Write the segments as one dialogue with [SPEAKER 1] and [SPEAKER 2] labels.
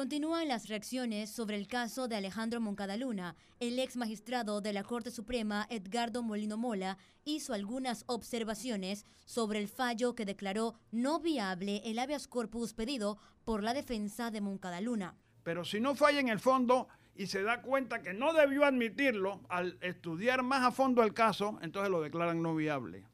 [SPEAKER 1] Continúan las reacciones sobre el caso de Alejandro Moncada Luna. El ex magistrado de la Corte Suprema, Edgardo Molino Mola, hizo algunas observaciones sobre el fallo que declaró no viable el habeas corpus pedido por la defensa de Moncada
[SPEAKER 2] Luna. Pero si no falla en el fondo y se da cuenta que no debió admitirlo, al estudiar más a fondo el caso, entonces lo declaran no viable.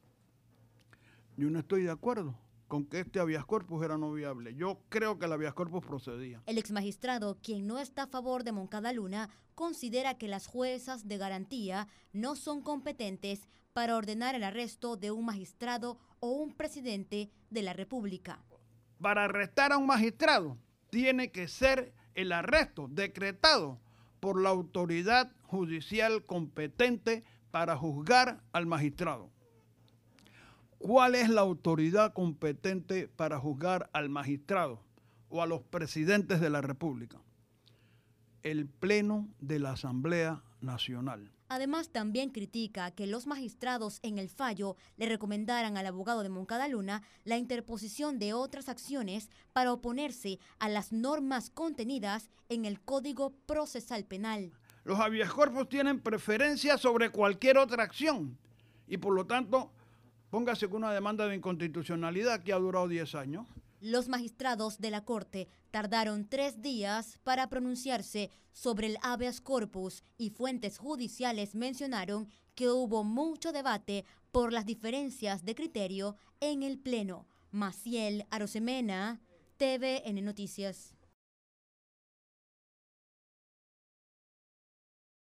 [SPEAKER 2] Yo no estoy de acuerdo con que este habeas corpus era no viable. Yo creo que el habeas corpus procedía. El
[SPEAKER 1] ex magistrado, quien no está a favor de Moncada Luna, considera que las juezas de garantía no son competentes para ordenar el arresto de un magistrado o un presidente de la República.
[SPEAKER 2] Para arrestar a un magistrado tiene que ser el arresto decretado por la autoridad judicial competente para juzgar al magistrado. ¿Cuál es la autoridad competente para juzgar al magistrado o a los presidentes de la República? El Pleno de la Asamblea Nacional.
[SPEAKER 1] Además, también critica que los magistrados en el fallo le recomendaran al abogado de Moncada Luna la interposición de otras acciones para oponerse a las normas
[SPEAKER 2] contenidas en el Código Procesal Penal. Los habeas tienen preferencia sobre cualquier otra acción y por lo tanto Póngase con una demanda de inconstitucionalidad que ha durado 10 años.
[SPEAKER 1] Los magistrados de la Corte tardaron tres días para pronunciarse sobre el habeas corpus y fuentes judiciales mencionaron que hubo mucho debate por las diferencias de criterio en el Pleno. Maciel Arosemena, TVN Noticias.